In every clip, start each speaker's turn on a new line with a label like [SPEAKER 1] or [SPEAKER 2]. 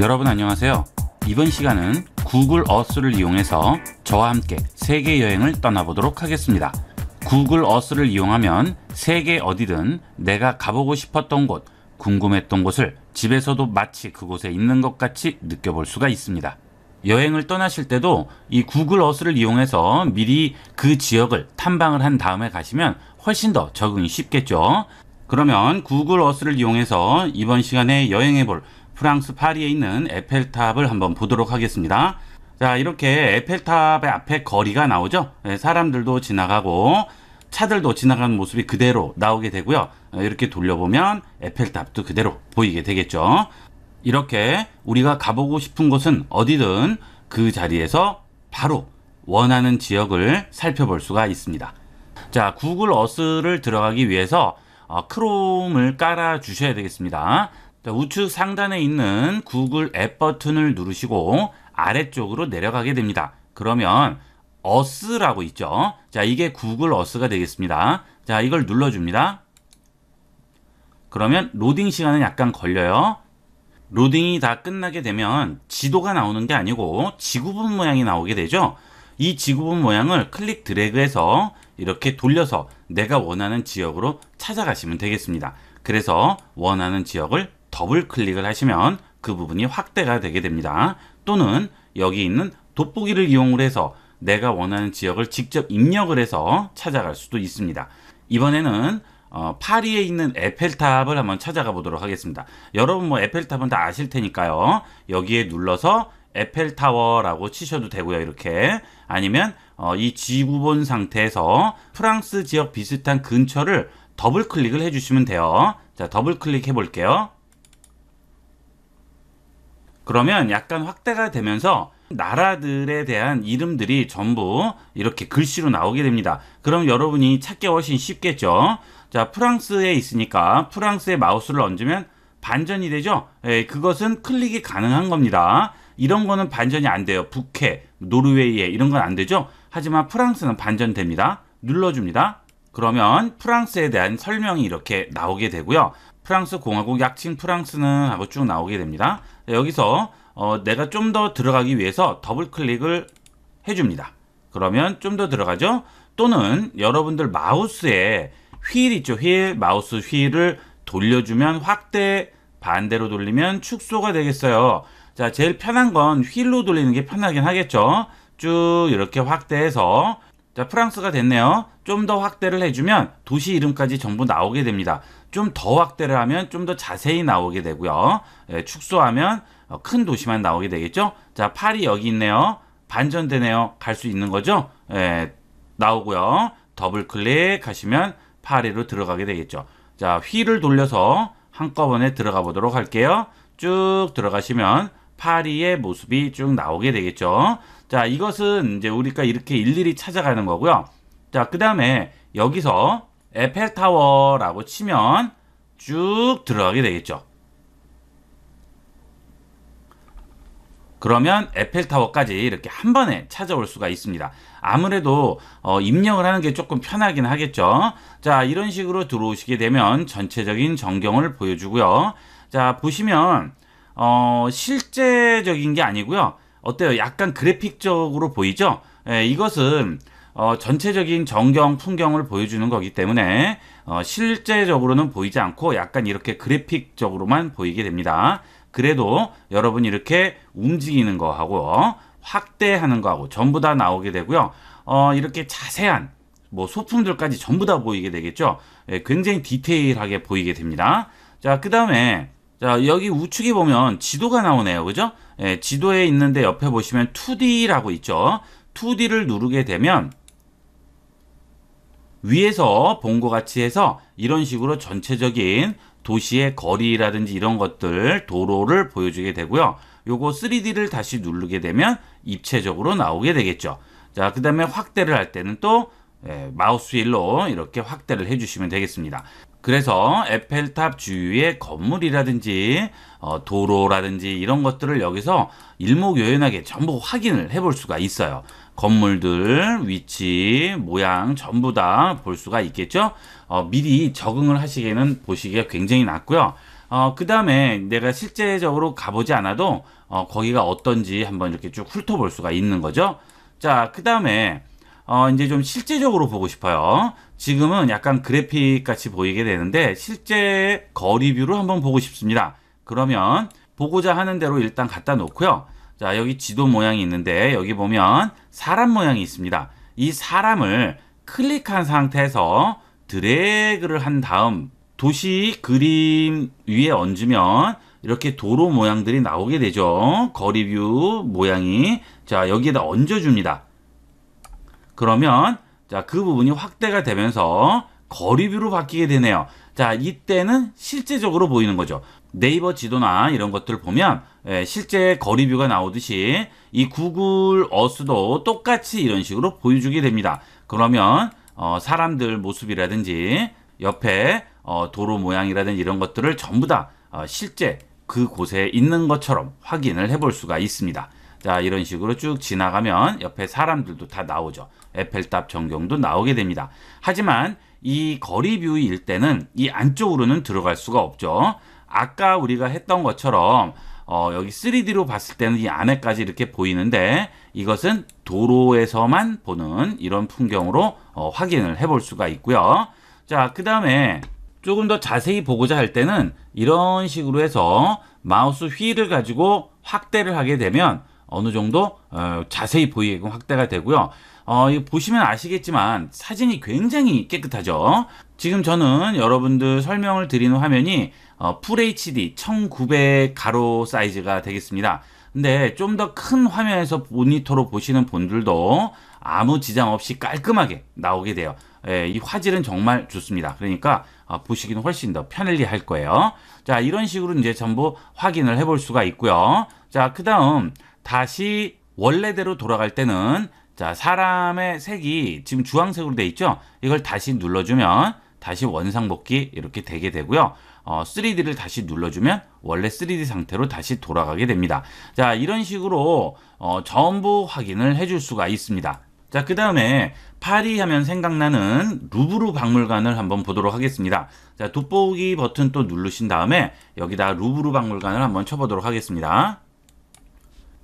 [SPEAKER 1] 여러분 안녕하세요. 이번 시간은 구글 어스를 이용해서 저와 함께 세계 여행을 떠나보도록 하겠습니다. 구글 어스를 이용하면 세계 어디든 내가 가보고 싶었던 곳, 궁금했던 곳을 집에서도 마치 그곳에 있는 것 같이 느껴볼 수가 있습니다. 여행을 떠나실 때도 이 구글 어스를 이용해서 미리 그 지역을 탐방을 한 다음에 가시면 훨씬 더 적응이 쉽겠죠. 그러면 구글 어스를 이용해서 이번 시간에 여행해 볼 프랑스 파리에 있는 에펠탑을 한번 보도록 하겠습니다. 자 이렇게 에펠탑의 앞에 거리가 나오죠. 예, 사람들도 지나가고 차들도 지나가는 모습이 그대로 나오게 되고요. 예, 이렇게 돌려보면 에펠탑도 그대로 보이게 되겠죠. 이렇게 우리가 가보고 싶은 곳은 어디든 그 자리에서 바로 원하는 지역을 살펴볼 수가 있습니다. 자 구글 어스를 들어가기 위해서 어, 크롬을 깔아 주셔야 되겠습니다. 우측 상단에 있는 구글 앱 버튼을 누르시고 아래쪽으로 내려가게 됩니다. 그러면 어스라고 있죠. 자, 이게 구글 어스가 되겠습니다. 자, 이걸 눌러줍니다. 그러면 로딩 시간은 약간 걸려요. 로딩이 다 끝나게 되면 지도가 나오는 게 아니고 지구본 모양이 나오게 되죠. 이 지구본 모양을 클릭 드래그해서 이렇게 돌려서 내가 원하는 지역으로 찾아가시면 되겠습니다. 그래서 원하는 지역을 더블 클릭을 하시면 그 부분이 확대가 되게 됩니다. 또는 여기 있는 돋보기를 이용을 해서 내가 원하는 지역을 직접 입력을 해서 찾아갈 수도 있습니다. 이번에는 어, 파리에 있는 에펠탑을 한번 찾아가 보도록 하겠습니다. 여러분 뭐 에펠탑은 다 아실 테니까요. 여기에 눌러서 에펠타워라고 치셔도 되고요. 이렇게 아니면 어, 이 지구본 상태에서 프랑스 지역 비슷한 근처를 더블 클릭을 해주시면 돼요. 자, 더블 클릭해 볼게요. 그러면 약간 확대가 되면서 나라들에 대한 이름들이 전부 이렇게 글씨로 나오게 됩니다. 그럼 여러분이 찾기 훨씬 쉽겠죠. 자, 프랑스에 있으니까 프랑스에 마우스를 얹으면 반전이 되죠. 예, 그것은 클릭이 가능한 겁니다. 이런 거는 반전이 안 돼요. 북해, 노르웨이에 이런 건 안 되죠. 하지만 프랑스는 반전됩니다. 눌러줍니다. 그러면 프랑스에 대한 설명이 이렇게 나오게 되고요. 프랑스 공화국 약칭 프랑스는 하고 쭉 나오게 됩니다. 여기서 어, 내가 좀 더 들어가기 위해서 더블 클릭을 해줍니다. 그러면 좀 더 들어가죠. 또는 여러분들 마우스에 휠 있죠. 휠, 마우스 휠을 돌려주면 확대, 반대로 돌리면 축소가 되겠어요. 자, 제일 편한 건 휠로 돌리는 게 편하긴 하겠죠. 쭉 이렇게 확대해서 자, 프랑스가 됐네요. 좀 더 확대를 해주면 도시 이름까지 전부 나오게 됩니다. 좀더 확대를 하면 좀 더 자세히 나오게 되고요. 예, 축소하면 어, 큰 도시만 나오게 되겠죠. 자, 팔이 여기 있네요. 반전되네요. 갈 수 있는 거죠. 예, 나오고요. 더블 클릭하시면 파리로 들어가게 되겠죠. 자, 휠을 돌려서 한꺼번에 들어가 보도록 할게요. 쭉 들어가시면 파리의 모습이 쭉 나오게 되겠죠. 자, 이것은 이제 우리가 이렇게 일일이 찾아가는 거고요. 자, 그 다음에 여기서 에펠타워라고 치면 쭉 들어가게 되겠죠. 그러면 에펠타워까지 이렇게 한 번에 찾아올 수가 있습니다. 아무래도 어, 입력을 하는 게 조금 편하긴 하겠죠. 자 이런 식으로 들어오시게 되면 전체적인 전경을 보여주고요. 자 보시면 어, 실제적인 게 아니고요. 어때요? 약간 그래픽적으로 보이죠? 예, 이것은 어, 전체적인 전경 풍경을 보여주는 거기 때문에 어, 실제적으로는 보이지 않고 약간 이렇게 그래픽적으로만 보이게 됩니다. 그래도 여러분 이렇게 움직이는 거하고 확대하는 거하고 전부 다 나오게 되고요. 어, 이렇게 자세한 뭐 소품들까지 전부 다 보이게 되겠죠. 예, 굉장히 디테일하게 보이게 됩니다. 자, 그 다음에 자 여기 우측에 보면 지도가 나오네요. 그죠? 예, 지도에 있는데 옆에 보시면 2D라고 있죠. 2D를 누르게 되면 위에서 본 것 같이 해서 이런 식으로 전체적인 도시의 거리라든지 이런 것들 도로를 보여주게 되고요. 요거 3D를 다시 누르게 되면 입체적으로 나오게 되겠죠. 자, 그 다음에 확대를 할 때는 또 예, 마우스 휠로 이렇게 확대를 해주시면 되겠습니다. 그래서 에펠탑 주위의 건물이라든지 어, 도로라든지 이런 것들을 여기서 일목요연하게 전부 확인을 해볼 수가 있어요. 건물들, 위치, 모양 전부 다 볼 수가 있겠죠. 어, 미리 적응을 하시기에는 보시기가 굉장히 낫고요. 어, 그 다음에 내가 실제적으로 가보지 않아도 어, 거기가 어떤지 한번 이렇게 쭉 훑어볼 수가 있는 거죠. 자, 그 다음에 어, 이제 좀 실제적으로 보고 싶어요. 지금은 약간 그래픽 같이 보이게 되는데 실제 거리뷰를 한번 보고 싶습니다. 그러면 보고자 하는 대로 일단 갖다 놓고요. 자, 여기 지도 모양이 있는데 여기 보면 사람 모양이 있습니다. 이 사람을 클릭한 상태에서 드래그를 한 다음 도시 그림 위에 얹으면 이렇게 도로 모양들이 나오게 되죠. 거리 뷰 모양이 자 여기에다 얹어줍니다. 그러면 자 그 부분이 확대가 되면서 거리 뷰로 바뀌게 되네요. 자 이때는 실제적으로 보이는 거죠. 네이버 지도나 이런 것들 보면 예, 실제 거리뷰가 나오듯이 이 구글 어스도 똑같이 이런 식으로 보여주게 됩니다. 그러면 어, 사람들 모습이라든지 옆에 어, 도로 모양이라든지 이런 것들을 전부 다 어, 실제 그곳에 있는 것처럼 확인을 해볼 수가 있습니다. 자 이런 식으로 쭉 지나가면 옆에 사람들도 다 나오죠. 에펠탑 전경도 나오게 됩니다. 하지만 이 거리 뷰 일대는 이 안쪽으로는 들어갈 수가 없죠. 아까 우리가 했던 것처럼 어, 여기 3D로 봤을 때는 이 안에까지 이렇게 보이는데 이것은 도로에서만 보는 이런 풍경으로 어, 확인을 해 볼 수가 있고요. 자, 그 다음에 조금 더 자세히 보고자 할 때는 이런 식으로 해서 마우스 휠을 가지고 확대를 하게 되면 어느 정도 어, 자세히 보이게끔 확대가 되고요. 어, 보시면 아시겠지만 사진이 굉장히 깨끗하죠. 지금 저는 여러분들 설명을 드리는 화면이 어, FHD 1900 가로 사이즈가 되겠습니다. 근데 좀 더 큰 화면에서 모니터로 보시는 분들도 아무 지장 없이 깔끔하게 나오게 돼요. 예, 이 화질은 정말 좋습니다. 그러니까 아, 보시기는 훨씬 더 편리할 거예요. 자, 이런 식으로 이제 전부 확인을 해 볼 수가 있고요. 자, 그 다음 다시 원래대로 돌아갈 때는 자 사람의 색이 지금 주황색으로 돼 있죠 이걸 다시 눌러주면 다시 원상복귀 이렇게 되게 되고요 어, 3D를 다시 눌러주면 원래 3D 상태로 다시 돌아가게 됩니다 자 이런 식으로 어, 전부 확인을 해 줄 수가 있습니다 자 그 다음에 파리 하면 생각나는 루브르 박물관을 한번 보도록 하겠습니다 자 돋보기 버튼 또 누르신 다음에 여기다 루브르 박물관을 한번 쳐보도록 하겠습니다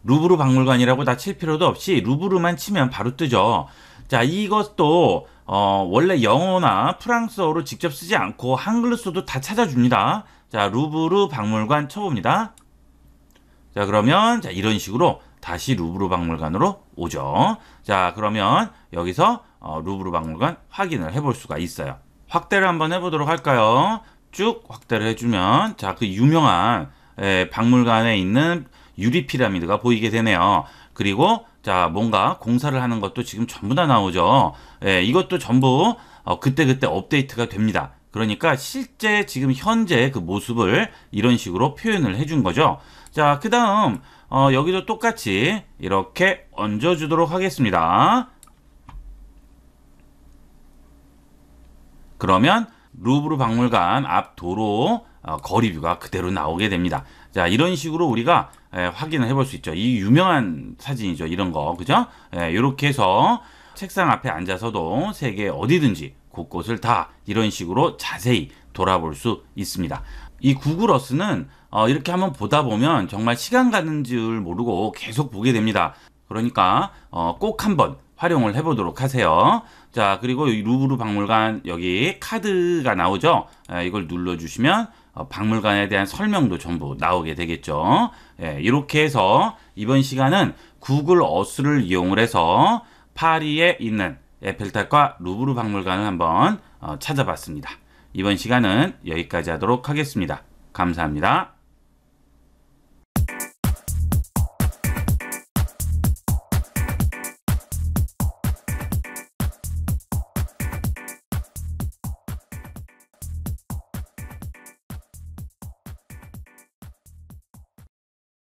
[SPEAKER 1] 루브르 박물관이라고 다 칠 필요도 없이 루브르만 치면 바로 뜨죠. 자, 이것도 어, 원래 영어나 프랑스어로 직접 쓰지 않고 한글로 써도 다 찾아줍니다. 자, 루브르 박물관 쳐봅니다. 자, 그러면 자, 이런 식으로 다시 루브르 박물관으로 오죠. 자, 그러면 여기서 어, 루브르 박물관 확인을 해볼 수가 있어요. 확대를 한번 해보도록 할까요? 쭉 확대를 해주면 자, 그 유명한 예, 박물관에 있는 유리 피라미드가 보이게 되네요. 그리고 자 뭔가 공사를 하는 것도 지금 전부 다 나오죠. 예, 이것도 전부 어, 그때그때 업데이트가 됩니다. 그러니까 실제 지금 현재 그 모습을 이런 식으로 표현을 해준 거죠. 자, 그 다음 어, 여기도 똑같이 이렇게 얹어주도록 하겠습니다. 그러면 루브르 박물관 앞 도로 어, 거리뷰가 그대로 나오게 됩니다. 자 이런 식으로 우리가 예, 확인을 해볼 수 있죠 이 유명한 사진이죠 이런 거 그죠 예, 이렇게 해서 책상 앞에 앉아서도 세계 어디든지 곳곳을 다 이런 식으로 자세히 돌아볼 수 있습니다 이 구글어스는 어, 이렇게 한번 보다 보면 정말 시간 가는 줄 모르고 계속 보게 됩니다 그러니까 어, 꼭 한번 활용을 해보도록 하세요. 자, 그리고 루브르 박물관 여기 카드가 나오죠? 예, 이걸 눌러주시면 어, 박물관에 대한 설명도 전부 나오게 되겠죠. 예, 이렇게 해서 이번 시간은 구글 어스를 이용을 해서 파리에 있는 에펠탑과 루브르 박물관을 한번 어, 찾아봤습니다. 이번 시간은 여기까지 하도록 하겠습니다. 감사합니다.